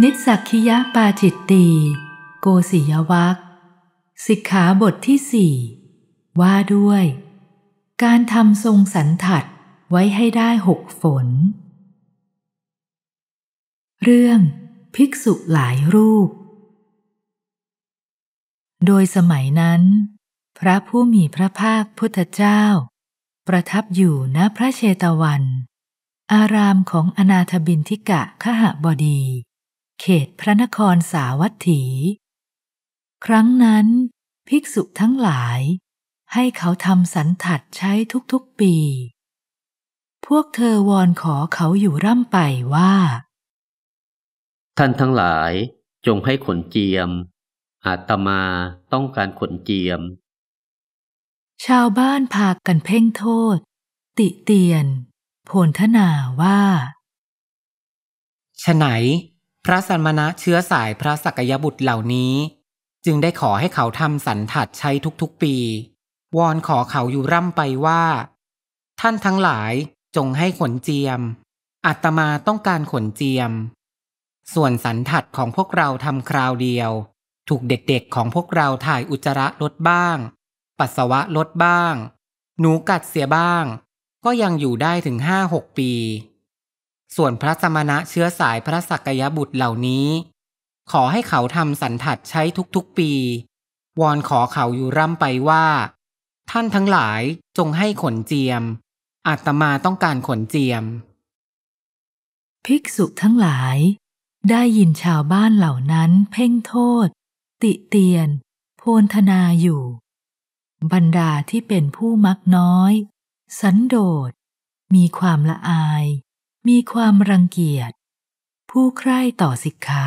นิสักคิยะปาจิตตีโกศิยวักสิกขาบทที่สี่ว่าด้วย การทำทรงสันถัดไว้ให้ได้หกฝน เรื่อง ภิกษุหลายรูป โดยสมัยนั้น พระผู้มีพระภาคพุทธเจ้า ประทับอยู่ณพระเชตวัน อารามของอนาถบินทิกะขหบดีเขตพระนครสาวัตถี ครั้งนั้น ภิกษุทั้งหลาย ให้เขาทำสันถัดใช้ทุกๆปี พวกเธอวอนขอเขาอยู่ร่ำไปว่า ท่านทั้งหลายจงให้ขนเจียม อาตมาต้องการขนเจียม ชาวบ้านพากันเพ่งโทษ ติเตียนโพนทนาว่าฉไหนพระสัมมณะเชื้อสายพระสักยบุตรเหล่านี้ จึงได้ขอให้เขาทำสันถัดใช้ทุกๆปี วอนขอเขาอยู่ร่ำไปว่า ท่านทั้งหลายจงให้ขนเจียม อัตมาต้องการขนเจียม ส่วนสันถัดของพวกเราทำคราวเดียว ถูกเด็กๆ ของพวกเราถ่ายอุจจาระลดบ้าง ปัสสาวะลดบ้าง หนูกัดเสียบ้าง ก็ยังอยู่ได้ถึงห้าหกปีส่วนพระสมณะเชื้อสายพระสักยบุตรเหล่านี้ ขอให้เขาทำสันถัดใช้ทุกๆปี วอนขอเขาอยู่ร่ำไปว่า ท่านทั้งหลายจงให้ขนเจียมอาตมาต้องการขนเจียม ภิกษุทั้งหลายได้ยินชาวบ้านเหล่านั้นเพ่งโทษ ติเตียนโพนธนาอยู่ บรรดาที่เป็นผู้มักน้อย สันโดษ มีความละอายมีความรังเกียจ ผู้ใคร่ต่อสิกขา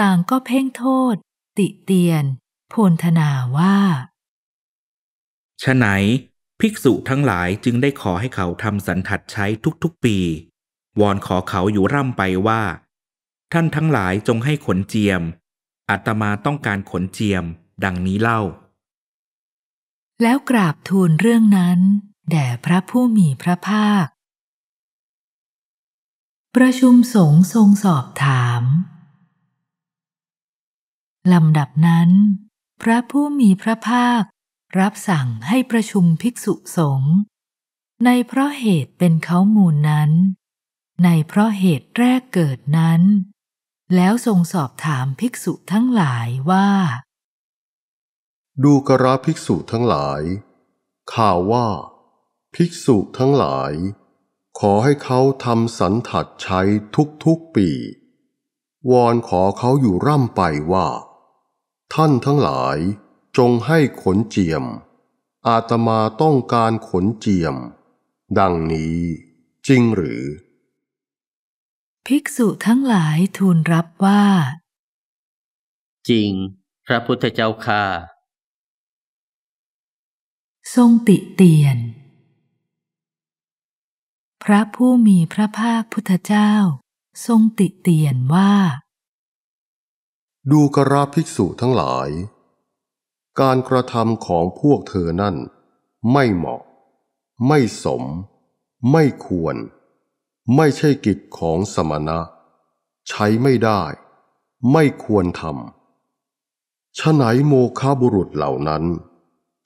ต่างก็เพ่งโทษ ติเตียนโพนธนาว่าฉะไหน ภิกษุทั้งหลายจึงได้ขอให้เขาทำสันทัดใช้ทุกๆปี วอนขอเขาอยู่ร่ำไปว่า ท่านทั้งหลายจงให้ขนเจียมอาตมาต้องการขนเจียมดังนี้เล่า แล้วกราบทูลเรื่องนั้น แด่พระผู้มีพระภาคประชุมสงฆ์ทรงสอบถาม ลำดับนั้น พระผู้มีพระภาครับสั่งให้ประชุมภิกษุสงฆ์ในเพราะเหตุเป็นเขามูลนั้น ในเพราะเหตุแรกเกิดนั้น แล้วทรงสอบถามภิกษุทั้งหลายว่า ดูกระภิกษุทั้งหลาย ข่าวว่า ภิกษุทั้งหลายขอให้เขาทำสันถัดใช้ทุกๆปี วอนขอเขาอยู่ร่ำไปว่า ท่านทั้งหลายจงให้ขนเจียม อาตมาต้องการขนเจียม ดังนี้จริงหรือ ภิกษุทั้งหลายทูลรับว่า จริง พระพุทธเจ้าค่ะทรงติเตียนพระผู้มีพระภาคพุทธเจ้า ทรงติเตียนว่า ดูกราภิกษุทั้งหลาย การกระทำของพวกเธอนั่นไม่เหมาะ ไม่สม ไม่ควร ไม่ใช่กิจของสมณะ ใช้ไม่ได้ ไม่ควรทำฉะไหนโมคาบุรุษเหล่านั้น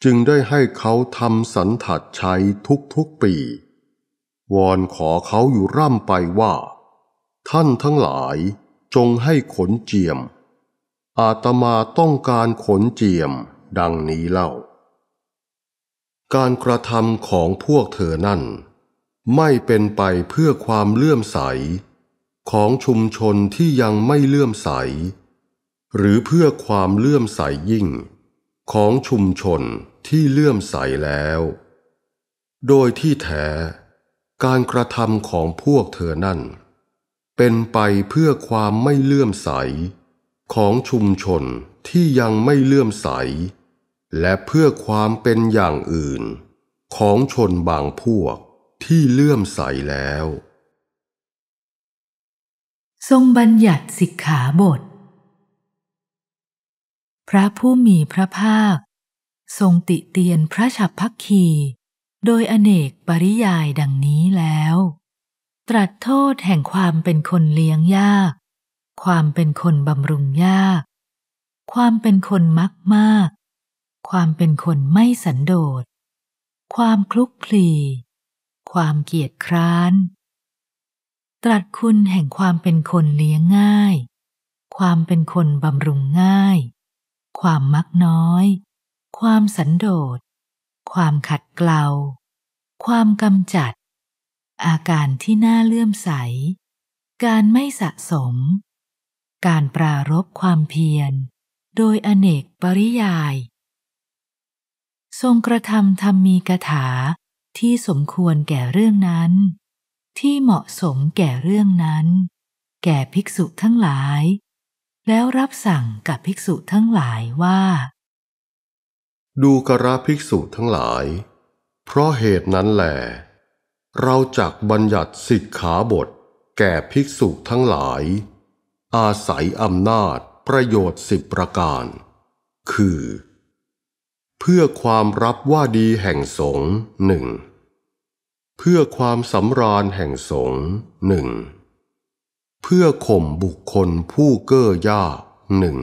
จึงได้ให้เขาทำสันถัดใช้ทุกๆปีวอนขอเขาอยู่ร่ำไปว่า ท่านทั้งหลายจงให้ขนเจียม อาตมาต้องการขนเจียม ดังนี้เล่า การกระทำของพวกเธอนั่น ไม่เป็นไปเพื่อความเลื่อมใส ของชุมชนที่ยังไม่เลื่อมใส หรือเพื่อความเลื่อมใสยิ่ง ของชุมชนที่เลื่อมใสแล้ว โดยที่แท้การกระทำของพวกเธอนั่น เป็นไปเพื่อความไม่เลื่อมใส ของชุมชนที่ยังไม่เลื่อมใส และเพื่อความเป็นอย่างอื่นของชนบางพวกที่เลื่อมใสแล้ว ทรงบัญญัติสิกขาบท พระผู้มีพระภาค ทรงติเตียนพระฉับพักคีโดยอเนกปริยายดังนี้แล้ว ตรัสโทษแห่งความเป็นคนเลี้ยงยาก ความเป็นคนบำรุงยาก ความเป็นคนมักมาก ความเป็นคนไม่สันโดษ ความคลุกคลี ความเกียจคร้าน ตรัสคุณแห่งความเป็นคนเลี้ยงง่าย ความเป็นคนบำรุงง่าย ความมักน้อย ความสันโดษความขัดเกลาความกำจัด อาการที่น่าเลื่อมใส การไม่สะสม การปรารบความเพียร โดยอเนกปริยาย ทรงกระทำธรรมมีกถาที่สมควรแก่เรื่องนั้น ที่เหมาะสมแก่เรื่องนั้น แก่ภิกษุทั้งหลาย แล้วรับสั่งกับภิกษุทั้งหลายว่าดูกระภิกษุทั้งหลาย เพราะเหตุนั้นแหลเราจักบัญญัติสิกขาบทแก่ภิกษุทั้งหลาย อาศัยอำนาจประโยชน์สิบประการ คือ เพื่อความรับว่าดีแห่งสงหนึ่ง เพื่อความสำราญแห่งสงหนึ่ง เพื่อข่มบุคคลผู้เก้อยากหนึ่ง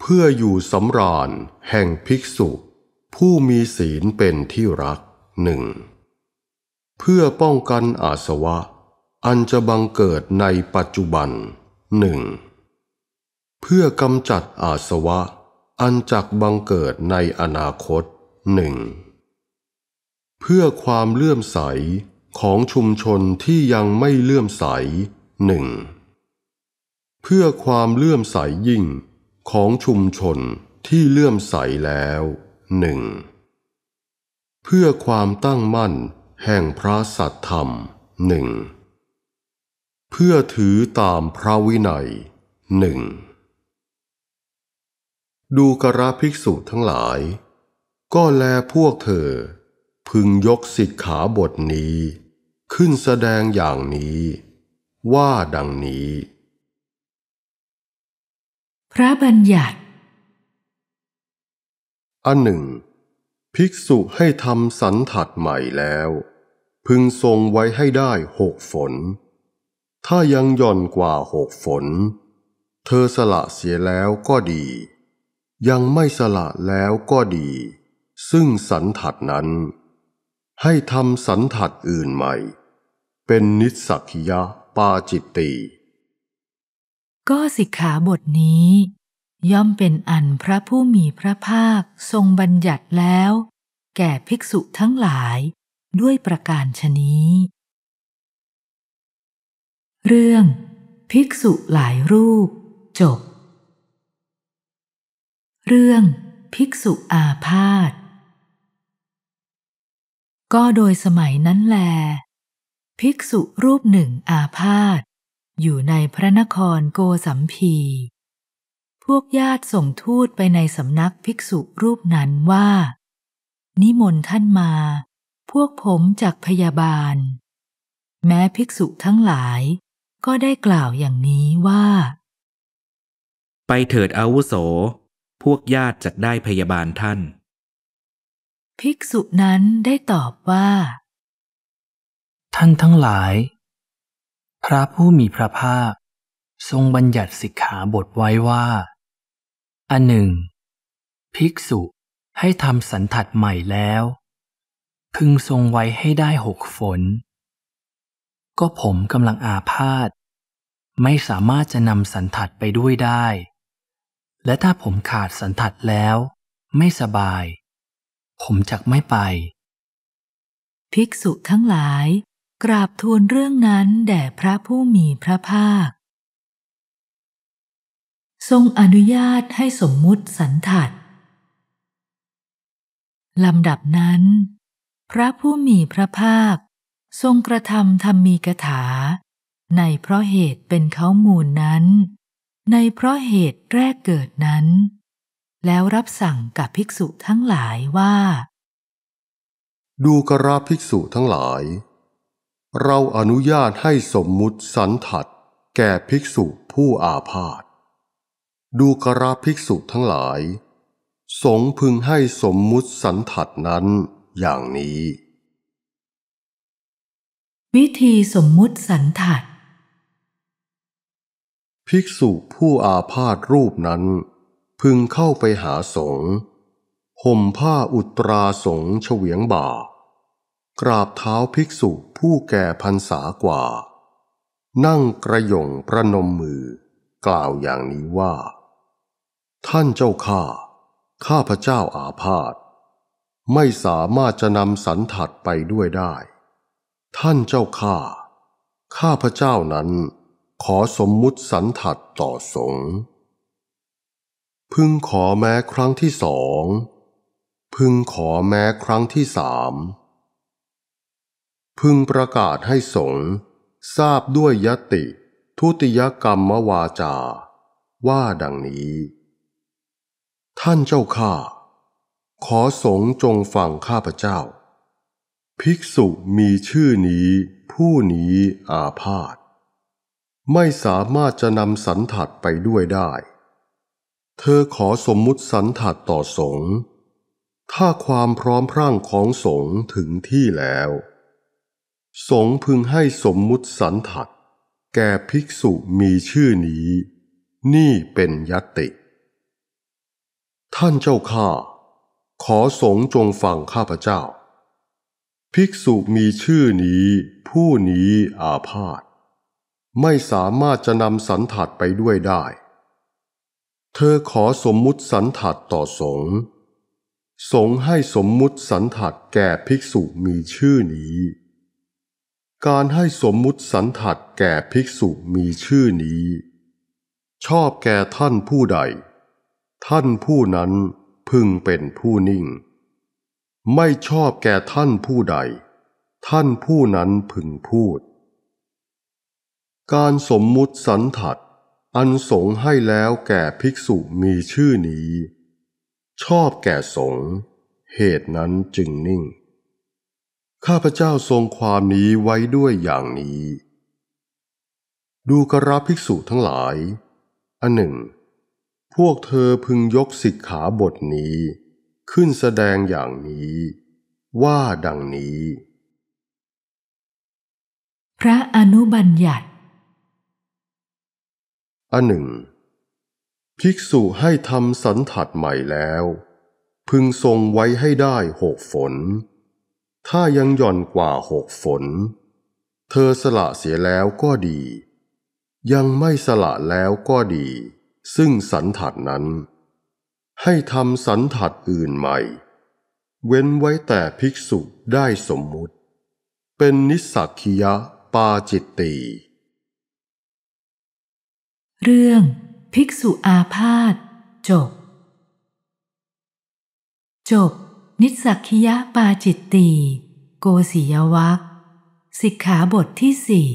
เพื่ออยู่สำราญแห่งภิกษุผู้มีศีลเป็นที่รักหนึ่ง เพื่อป้องกันอาสวะ อันจะบังเกิดในปัจจุบันหนึ่งเพื่อกำจัดอาสวะอันจักบังเกิดในอนาคตหนึ่งเพื่อความเลื่อมใสของชุมชนที่ยังไม่เลื่อมใสหนึ่ง เพื่อความเลื่อมใสยิ่งของชุมชนที่เลื่อมใสแล้ว หนึ่ง เพื่อความตั้งมั่นแห่งพระสัตธรรมหนึ่ง เพื่อถือตามพระวินัย หนึ่ง ดูกระภิกษุทั้งหลาย ก็แลพวกเธอ พึงยกสิกขาบทนี้ ขึ้นแสดงอย่างนี้ ว่าดังนี้พระบัญญัติอันหนึ่ง ภิกษุให้ทำสันถัดใหม่แล้ว พึงทรงไว้ให้ได้หกฝน ถ้ายังย่อนกว่าหกฝน เธอสละเสียแล้วก็ดี ยังไม่สละแล้วก็ดี ซึ่งสันถัดนั้น ให้ทำสันถัดอื่นใหม่ เป็นนิสักยะปาจิตติก็สิกขาบทนี้ย่อมเป็นอันพระผู้มีพระภาคทรงบัญญัติแล้ว แก่ภิกษุทั้งหลายด้วยประการชนี้ เรื่องภิกษุหลายรูปจบ เรื่องภิกษุอาพาธก็โดยสมัยนั้นแล ภิกษุรูปหนึ่งอาพาธอยู่ในพระนครโกสัมพี พวกญาติส่งทูตไปในสำนักภิกษุรูปนั้นว่า นิมนต์ท่านมา พวกผมจากพยาบาล แม้ภิกษุทั้งหลายก็ได้กล่าวอย่างนี้ว่า ไปเถิดอาวุโส พวกญาติจักได้พยาบาลท่าน ภิกษุนั้นได้ตอบว่า ท่านทั้งหลายพระผู้มีพระภาคทรงบัญญัติสิกขาบทไว้ว่า อันหนึ่ง ภิกษุให้ทำสันทัดใหม่แล้ว พึงทรงไว้ให้ได้หกฝน ก็ผมกำลังอาพาธไม่สามารถจะนำสันทัดไปด้วยได้ และถ้าผมขาดสันทัดแล้ว ไม่สบาย ผมจักไม่ไป ภิกษุทั้งหลายกราบทูลเรื่องนั้นแด่พระผู้มีพระภาค ทรงอนุญาตให้สมมุติสันถัดลำดับนั้น พระผู้มีพระภาค ทรงกระทำธรรมมีกถา ในเพราะเหตุเป็นเขามูลนั้น ในเพราะเหตุแรกเกิดนั้น แล้วรับสั่งกับภิกษุทั้งหลายว่า ดูกระภิกษุทั้งหลายเราอนุญาตให้สมมุติสันถัดแก่ภิกษุผู้อาพาธดูกราภิกษุทั้งหลาย สงพึงให้สมมุติสันถัดนั้นอย่างนี้ วิธีสมมุติสันถัดภิกษุผู้อาพาธรูปนั้น พึงเข้าไปหาสงห่มผ้าอุตราสงเฉวียงบ่ากราบเท้าภิกษุผู้แก่พรรษากว่า นั่งกระยงประนมมือ กล่าวอย่างนี้ว่า ท่านเจ้าข้า ข้าพระเจ้าอาพาธ ไม่สามารถจะนำสันถัดไปด้วยได้ ท่านเจ้าข้า ข้าพระเจ้านั้นขอสมมุติสันถัดต่อสง พึงขอแม้ครั้งที่สอง พึงขอแม้ครั้งที่สามพึงประกาศให้สงฆ์ทราบด้วยยติทุติยกรรมวาจา ว่าดังนี้ ท่านเจ้าข้า ขอสงฆ์จงฟังข้าพเจ้า ภิกษุมีชื่อนี้ผู้นี้อาพาธไม่สามารถจะนำสันถัดไปด้วยได้ เธอขอสมมุติสันถัดต่อสงฆ์ถ้าความพร้อมพร่างของสงฆ์ถึงที่แล้วสงพึงให้สมมุติสันถัด แก่ภิกษุมีชื่อนี้ นี่เป็นยติ ท่านเจ้าข้าขอสงจงฟังข้าพเจ้า ภิกษุมีชื่อนี้ ผู้นี้อาพาธไม่สามารถจะนำสันถัดไปด้วยได้ เธอขอสมมุติสันถัดต่อสงสงให้สมมุติสันถัดแก่ภิกษุมีชื่อนี้การให้สมมุติสันถัดแก่ภิกษุมีชื่อนี้ ชอบแก่ท่านผู้ใด ท่านผู้นั้นพึงเป็นผู้นิ่ง ไม่ชอบแก่ท่านผู้ใด ท่านผู้นั้นพึงพูด การสมมุติสันถัดอันสงให้แล้วแก่ภิกษุมีชื่อนี้ ชอบแก่สงเหตุนั้นจึงนิ่งข้าพเจ้าทรงความนี้ไว้ด้วยอย่างนี้ ดูกราภิกษุทั้งหลาย อันหนึ่ง พวกเธอพึงยกสิกขาบทนี้ ขึ้นแสดงอย่างนี้ ว่าดังนี้ พระอนุบัญญัติอันหนึ่ง ภิกษุให้ทำสันถัดใหม่แล้ว พึงทรงไว้ให้ได้หกฝนถ้ายังหย่อนกว่าหกฝน เธอสละเสียแล้วก็ดี ยังไม่สละแล้วก็ดี ซึ่งสันถัดนั้น ให้ทำสันถัดอื่นใหม่ เว้นไว้แต่ภิกษุได้สมมุติ เป็นนิสสักคียะปาจิตตี เรื่องภิกษุอาพาธจบ จบนิสักคิยะปาจิตตี โกศิยวักสิกขาบทที่สี่